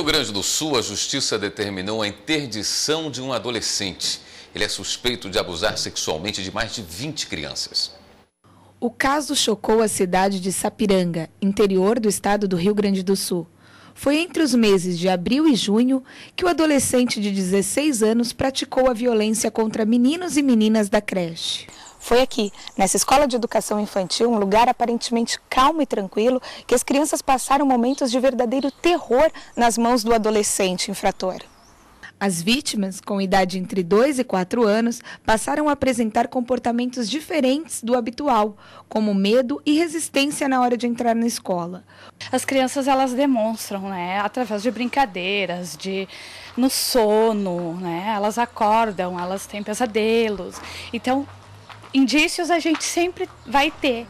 Rio Grande do Sul, a justiça determinou a interdição de um adolescente. Ele é suspeito de abusar sexualmente de mais de 20 crianças. O caso chocou a cidade de Sapiranga, interior do estado do Rio Grande do Sul. Foi entre os meses de abril e junho que o adolescente de 16 anos praticou a violência contra meninos e meninas da creche foi aqui, nessa escola de educação infantil, um lugar aparentemente calmo e tranquilo, que as crianças passaram momentos de verdadeiro terror nas mãos do adolescente infrator. As vítimas, com idade entre 2 e 4 anos, passaram a apresentar comportamentos diferentes do habitual, como medo e resistência na hora de entrar na escola. As crianças elas demonstram, né, através de brincadeiras, de no sono, né? Elas acordam, elas têm pesadelos. Então, indícios a gente sempre vai ter,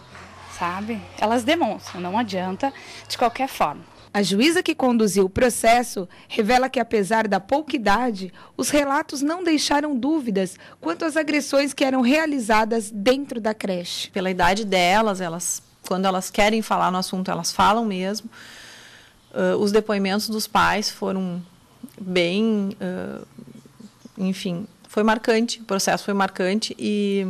sabe? Elas demonstram, não adianta de qualquer forma. A juíza que conduziu o processo revela que, apesar da pouca idade, os relatos não deixaram dúvidas quanto às agressões que eram realizadas dentro da creche. Pela idade delas, elas, quando elas querem falar no assunto, elas falam mesmo. Uh, os depoimentos dos pais foram bem, uh, enfim, foi marcante. O processo foi marcante e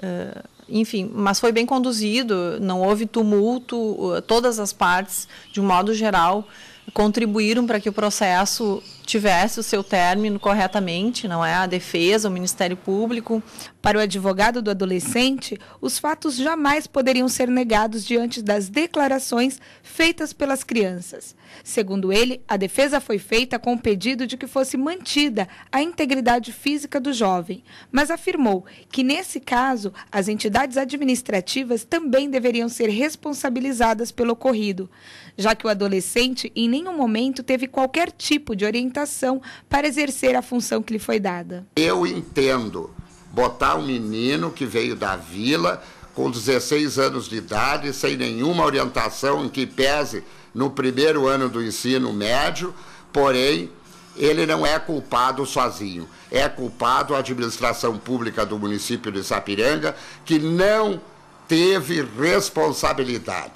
eh, enfim, mas foi bem conduzido, não houve tumulto, eh, todas as partes, de um modo geral, contribuíram para que o processo tivesse o seu término corretamente, não é? A defesa, o Ministério Público. Para o advogado do adolescente, os fatos jamais poderiam ser negados diante das declarações feitas pelas crianças. Segundo ele, a defesa foi feita com o pedido de que fosse mantida a integridade física do jovem, mas afirmou que, nesse caso, as entidades administrativas também deveriam ser responsabilizadas pelo ocorrido, já que o adolescente em nenhum momento teve qualquer tipo de orientação capacitação para exercer a função que lhe foi dada. Eu entendo botar um menino que veio da vila com 16 anos de idade, sem nenhuma orientação em que pese no primeiro ano do ensino médio, porém ele não é culpado sozinho. É culpado a administração pública do município de Sapiranga, que não teve responsabilidade.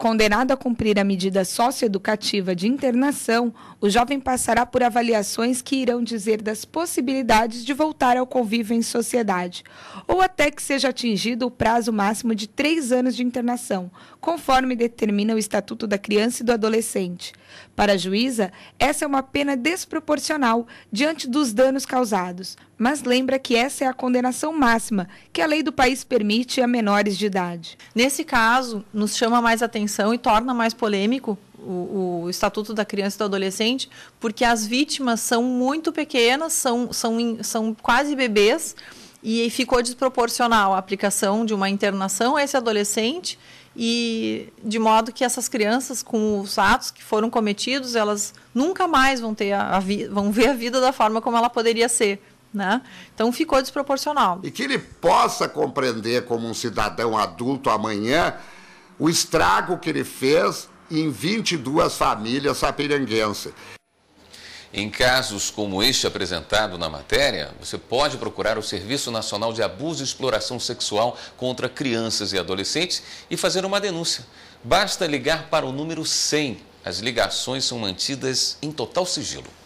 Condenado a cumprir a medida socioeducativa de internação, o jovem passará por avaliações que irão dizer das possibilidades de voltar ao convívio em sociedade, ou até que seja atingido o prazo máximo de três anos de internação, conforme determina o Estatuto da Criança e do Adolescente. Para a juíza, essa é uma pena desproporcional diante dos danos causados, mas lembra que essa é a condenação máxima que a lei do país permite a menores de idade. Nesse caso, nos chama mais atenção e torna mais polêmico o, o, Estatuto da Criança e do Adolescente, porque as vítimas são muito pequenas, são, são, são quase bebês, e ficou desproporcional a aplicação de uma internação a esse adolescente, e de modo que essas crianças, com os atos que foram cometidos, elas nunca mais vão, ter a, a vão ver a vida da forma como ela poderia ser. Né? Então ficou desproporcional. E que ele possa compreender como um cidadão adulto amanhã o estrago que ele fez em 22 famílias sapiranguenses. Em casos como este apresentado na matéria, você pode procurar o Serviço Nacional de Abuso e Exploração Sexual contra Crianças e Adolescentes e fazer uma denúncia. Basta ligar para o número 100. As ligações são mantidas em total sigilo.